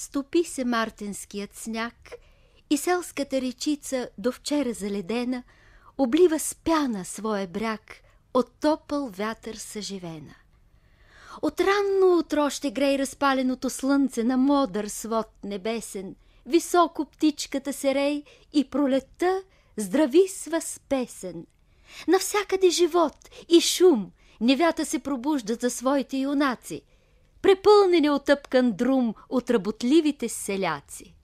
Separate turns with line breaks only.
стопи се мартинският сняг и селската речица до вчера заледена облива с пяна своя бряг от топъл вятър съживена. От ранно утро ще грей разпаленото слънце на модър свод небесен, високо птичката се рей и пролетта здрависва с песен. Навсякъде живот и шум, невята се пробуждат за своите юнаци – Препълнене от отъпкан друм от работливите селяци.